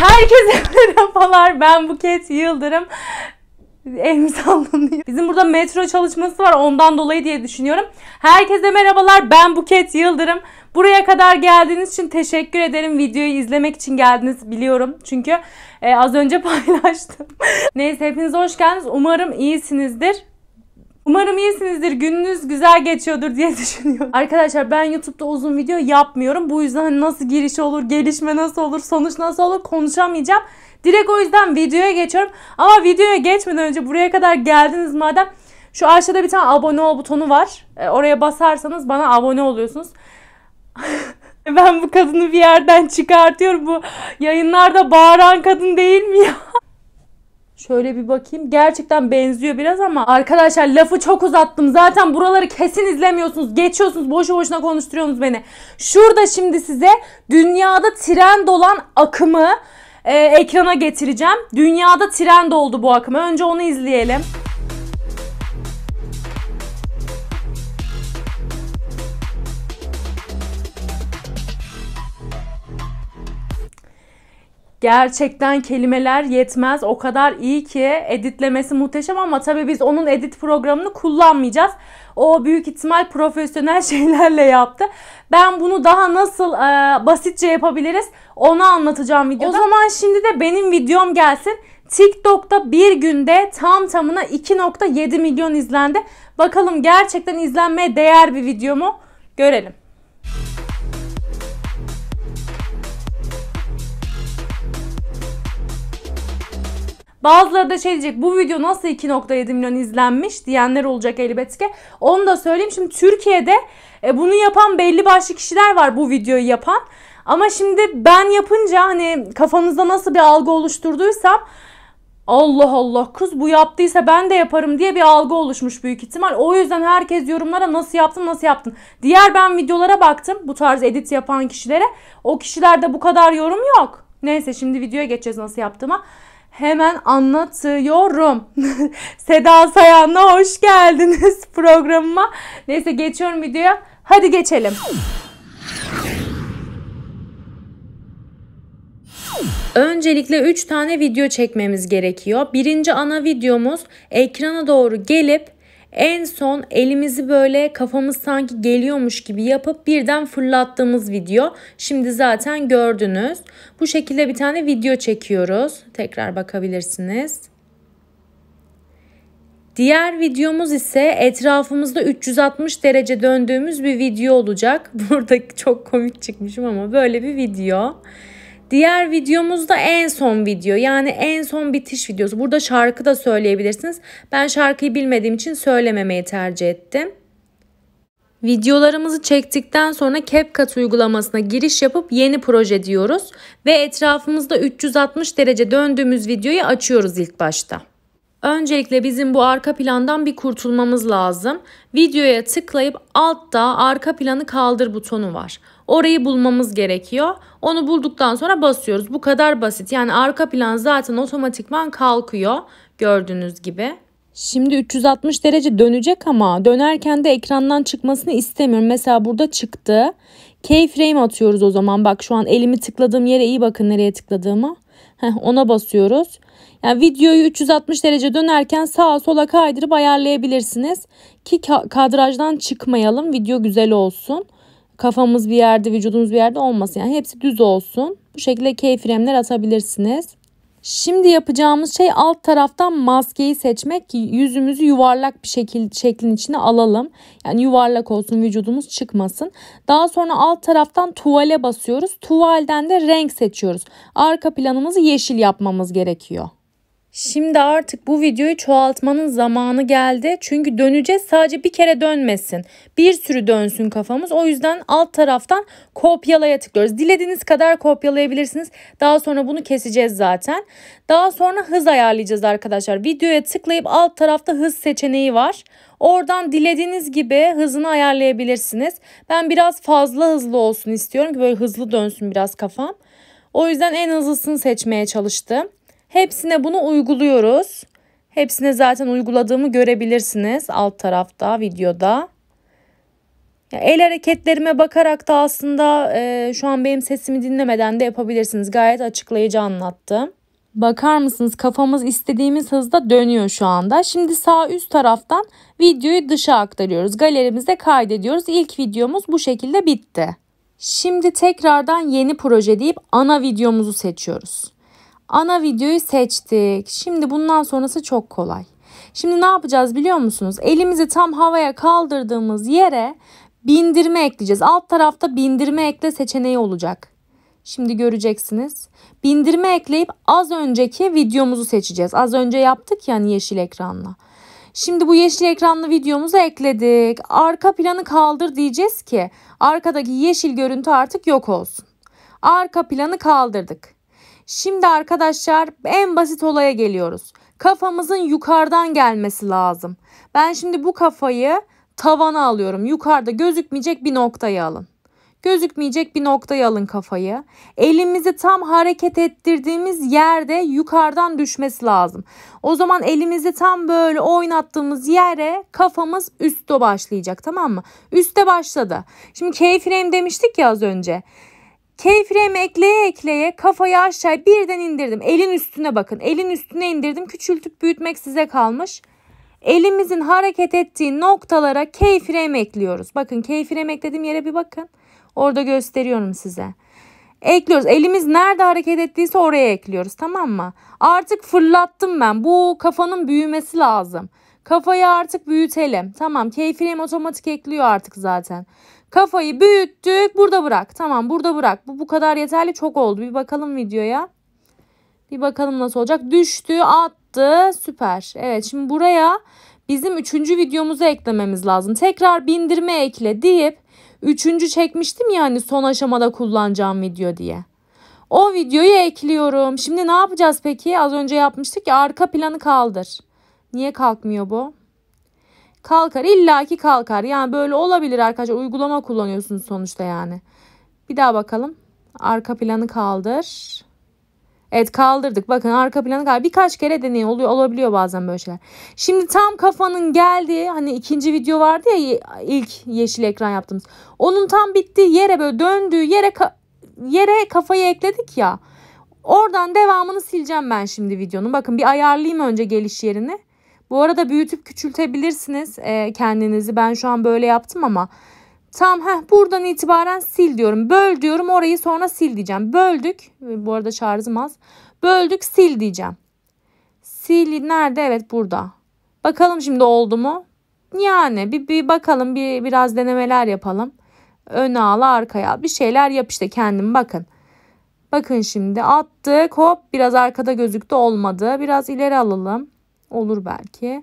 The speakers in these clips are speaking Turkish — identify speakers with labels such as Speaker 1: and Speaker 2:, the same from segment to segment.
Speaker 1: Herkese merhabalar. Ben Buket Yıldırım. Elim sallanıyor. Bizim burada metro çalışması var ondan dolayı diye düşünüyorum. Herkese merhabalar ben Buket Yıldırım. Buraya kadar geldiğiniz için teşekkür ederim. Videoyu izlemek için geldiniz biliyorum. Çünkü e, az önce paylaştım. Neyse hepiniz hoş geldiniz. Umarım iyisinizdir. Umarım iyisinizdir. Gününüz güzel geçiyordur diye düşünüyorum. Arkadaşlar ben YouTube'da uzun video yapmıyorum. Bu yüzden hani nasıl giriş olur, gelişme nasıl olur, sonuç nasıl olur konuşamayacağım. Direkt o yüzden videoya geçiyorum. Ama videoya geçmeden önce buraya kadar geldiniz madem şu aşağıda bir tane abone ol butonu var. E, oraya basarsanız bana abone oluyorsunuz. ben bu kadını bir yerden çıkartıyorum. Bu yayınlarda bağıran kadın değil mi ya? Şöyle bir bakayım. Gerçekten benziyor biraz ama arkadaşlar lafı çok uzattım. Zaten buraları kesin izlemiyorsunuz. Geçiyorsunuz. Boşu boşuna konuşturuyorsunuz beni. Şurada şimdi size dünyada trend olan akımı e, ekrana getireceğim. Dünyada trend oldu bu akım. Önce onu izleyelim. gerçekten kelimeler yetmez. O kadar iyi ki editlemesi muhteşem ama tabii biz onun edit programını kullanmayacağız. O büyük ihtimal profesyonel şeylerle yaptı. Ben bunu daha nasıl e, basitçe yapabiliriz onu anlatacağım videoda. O zaman şimdi de benim videom gelsin. TikTok'ta bir günde tam tamına 2.7 milyon izlendi. Bakalım gerçekten izlenmeye değer bir video mu? Görelim. Bazıları da şey diyecek bu video nasıl 2.7 milyon izlenmiş diyenler olacak elbette ki. Onu da söyleyeyim. Şimdi Türkiye'de e, bunu yapan belli başlı kişiler var bu videoyu yapan. Ama şimdi ben yapınca hani kafanızda nasıl bir algı oluşturduysam Allah Allah kız bu yaptıysa ben de yaparım diye bir algı oluşmuş büyük ihtimal. O yüzden herkes yorumlara nasıl yaptın nasıl yaptın. Diğer ben videolara baktım bu tarz edit yapan kişilere. O kişilerde bu kadar yorum yok. Neyse şimdi videoya geçeceğiz nasıl yaptığıma hemen anlatıyorum. Seda Sayan'la hoş geldiniz programıma. Neyse geçiyorum videoya. Hadi geçelim. Öncelikle 3 tane video çekmemiz gerekiyor. Birinci ana videomuz ekrana doğru gelip en son elimizi böyle kafamız sanki geliyormuş gibi yapıp birden fırlattığımız video. Şimdi zaten gördünüz. Bu şekilde bir tane video çekiyoruz. Tekrar bakabilirsiniz. Diğer videomuz ise etrafımızda 360 derece döndüğümüz bir video olacak. Burada çok komik çıkmışım ama böyle bir video. Diğer videomuz da en son video. Yani en son bitiş videosu. Burada şarkı da söyleyebilirsiniz. Ben şarkıyı bilmediğim için söylememeyi tercih ettim. Videolarımızı çektikten sonra CapCut uygulamasına giriş yapıp yeni proje diyoruz ve etrafımızda 360 derece döndüğümüz videoyu açıyoruz ilk başta. Öncelikle bizim bu arka plandan bir kurtulmamız lazım. Videoya tıklayıp altta arka planı kaldır butonu var. Orayı bulmamız gerekiyor. Onu bulduktan sonra basıyoruz. Bu kadar basit. Yani arka plan zaten otomatikman kalkıyor gördüğünüz gibi. Şimdi 360 derece dönecek ama dönerken de ekrandan çıkmasını istemiyorum. Mesela burada çıktı. Keyframe atıyoruz o zaman. Bak şu an elimi tıkladığım yere iyi bakın nereye tıkladığımı. Heh, ona basıyoruz. Yani videoyu 360 derece dönerken sağa sola kaydırıp ayarlayabilirsiniz. Ki kadrajdan çıkmayalım video güzel olsun kafamız bir yerde vücudumuz bir yerde olmasın. Yani hepsi düz olsun. Bu şekilde keyframeler atabilirsiniz. Şimdi yapacağımız şey alt taraftan maskeyi seçmek ki yüzümüzü yuvarlak bir şekil, şeklin içine alalım. Yani yuvarlak olsun vücudumuz çıkmasın. Daha sonra alt taraftan tuvale basıyoruz. Tuvalden de renk seçiyoruz. Arka planımızı yeşil yapmamız gerekiyor. Şimdi artık bu videoyu çoğaltmanın zamanı geldi. Çünkü döneceğiz sadece bir kere dönmesin. Bir sürü dönsün kafamız. O yüzden alt taraftan kopyalaya tıklıyoruz. Dilediğiniz kadar kopyalayabilirsiniz. Daha sonra bunu keseceğiz zaten. Daha sonra hız ayarlayacağız arkadaşlar. Videoya tıklayıp alt tarafta hız seçeneği var. Oradan dilediğiniz gibi hızını ayarlayabilirsiniz. Ben biraz fazla hızlı olsun istiyorum ki böyle hızlı dönsün biraz kafam. O yüzden en hızlısını seçmeye çalıştım. Hepsine bunu uyguluyoruz. Hepsine zaten uyguladığımı görebilirsiniz alt tarafta videoda. El hareketlerime bakarak da aslında e, şu an benim sesimi dinlemeden de yapabilirsiniz. Gayet açıklayıcı anlattım. Bakar mısınız kafamız istediğimiz hızda dönüyor şu anda. Şimdi sağ üst taraftan videoyu dışa aktarıyoruz. Galerimize kaydediyoruz. İlk videomuz bu şekilde bitti. Şimdi tekrardan yeni proje deyip ana videomuzu seçiyoruz. Ana videoyu seçtik. Şimdi bundan sonrası çok kolay. Şimdi ne yapacağız biliyor musunuz? Elimizi tam havaya kaldırdığımız yere bindirme ekleyeceğiz. Alt tarafta bindirme ekle seçeneği olacak. Şimdi göreceksiniz. Bindirme ekleyip az önceki videomuzu seçeceğiz. Az önce yaptık yani yeşil ekranla. Şimdi bu yeşil ekranlı videomuzu ekledik. Arka planı kaldır diyeceğiz ki arkadaki yeşil görüntü artık yok olsun. Arka planı kaldırdık. Şimdi arkadaşlar en basit olaya geliyoruz. Kafamızın yukarıdan gelmesi lazım. Ben şimdi bu kafayı tavana alıyorum. Yukarıda gözükmeyecek bir noktayı alın. Gözükmeyecek bir noktayı alın kafayı. Elimizi tam hareket ettirdiğimiz yerde yukarıdan düşmesi lazım. O zaman elimizi tam böyle oynattığımız yere kafamız üstte başlayacak tamam mı? Üste başladı. Şimdi keyframe demiştik ya az önce. Keyfrem ekleye ekleye kafayı aşağı birden indirdim. Elin üstüne bakın. Elin üstüne indirdim. Küçültüp büyütmek size kalmış. Elimizin hareket ettiği noktalara keyfrem ekliyoruz. Bakın keyfrem eklediğim yere bir bakın. Orada gösteriyorum size. Ekliyoruz. Elimiz nerede hareket ettiyse oraya ekliyoruz. Tamam mı? Artık fırlattım ben. Bu kafanın büyümesi lazım. Kafayı artık büyütelim. Tamam keyfilem otomatik ekliyor artık zaten. Kafayı büyüttük burada bırak. Tamam burada bırak. Bu, bu kadar yeterli çok oldu. Bir bakalım videoya. Bir bakalım nasıl olacak. Düştü attı süper. Evet şimdi buraya bizim üçüncü videomuzu eklememiz lazım. Tekrar bindirme ekle deyip üçüncü çekmiştim yani son aşamada kullanacağım video diye. O videoyu ekliyorum. Şimdi ne yapacağız peki? Az önce yapmıştık ya arka planı kaldır. Niye kalkmıyor bu? Kalkar illaki kalkar. Yani böyle olabilir arkadaşlar. Uygulama kullanıyorsunuz sonuçta yani. Bir daha bakalım. Arka planı kaldır. Evet kaldırdık. Bakın arka planı kaldı. Birkaç kere deneyin oluyor olabiliyor bazen böyle şeyler. Şimdi tam kafanın geldiği hani ikinci video vardı ya ilk yeşil ekran yaptığımız. Onun tam bittiği yere böyle döndüğü yere yere kafayı ekledik ya. Oradan devamını sileceğim ben şimdi videonun. Bakın bir ayarlayayım önce geliş yerini. Bu arada büyütüp küçültebilirsiniz e, kendinizi. Ben şu an böyle yaptım ama tam heh, buradan itibaren sil diyorum. Böl diyorum orayı sonra sil diyeceğim. Böldük. E, bu arada şarjım az. Böldük sil diyeceğim. Sil nerede? Evet burada. Bakalım şimdi oldu mu? Yani bir, bir bakalım bir biraz denemeler yapalım. Öne al arkaya Bir şeyler yap işte kendim bakın. Bakın şimdi attık hop biraz arkada gözüktü olmadı. Biraz ileri alalım. Olur belki.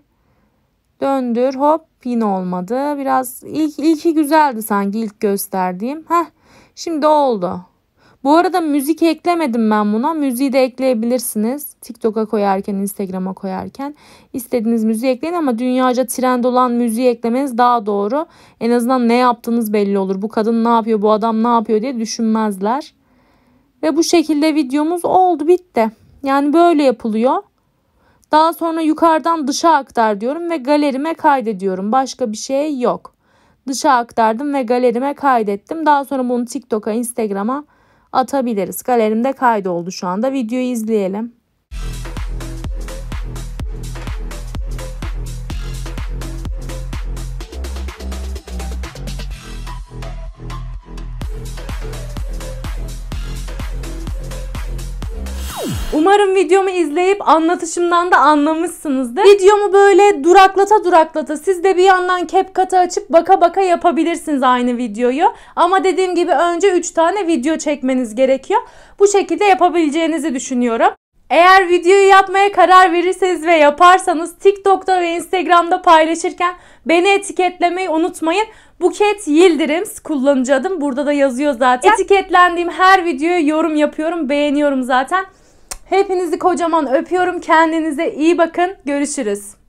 Speaker 1: Döndür hop yine olmadı. Biraz ilk ilki güzeldi sanki ilk gösterdiğim. Heh şimdi oldu. Bu arada müzik eklemedim ben buna. Müziği de ekleyebilirsiniz. TikTok'a koyarken, Instagram'a koyarken istediğiniz müziği ekleyin ama dünyaca trend olan müziği eklemeniz daha doğru. En azından ne yaptığınız belli olur. Bu kadın ne yapıyor, bu adam ne yapıyor diye düşünmezler. Ve bu şekilde videomuz oldu, bitti. Yani böyle yapılıyor. Daha sonra yukarıdan dışa aktar diyorum ve galerime kaydediyorum. Başka bir şey yok. Dışa aktardım ve galerime kaydettim. Daha sonra bunu TikTok'a, Instagram'a atabiliriz. Galerimde kaydoldu şu anda. Videoyu izleyelim. Umarım videomu izleyip anlatışımdan da anlamışsınızdır. Videomu böyle duraklata duraklata siz de bir yandan CapCut'ı açıp baka baka yapabilirsiniz aynı videoyu. Ama dediğim gibi önce 3 tane video çekmeniz gerekiyor. Bu şekilde yapabileceğinizi düşünüyorum. Eğer videoyu yapmaya karar verirseniz ve yaparsanız TikTok'ta ve Instagram'da paylaşırken beni etiketlemeyi unutmayın. Buket Yildirims kullanıcı adım burada da yazıyor zaten. Etiketlendiğim her videoya yorum yapıyorum, beğeniyorum zaten. Hepinizi kocaman öpüyorum. Kendinize iyi bakın. Görüşürüz.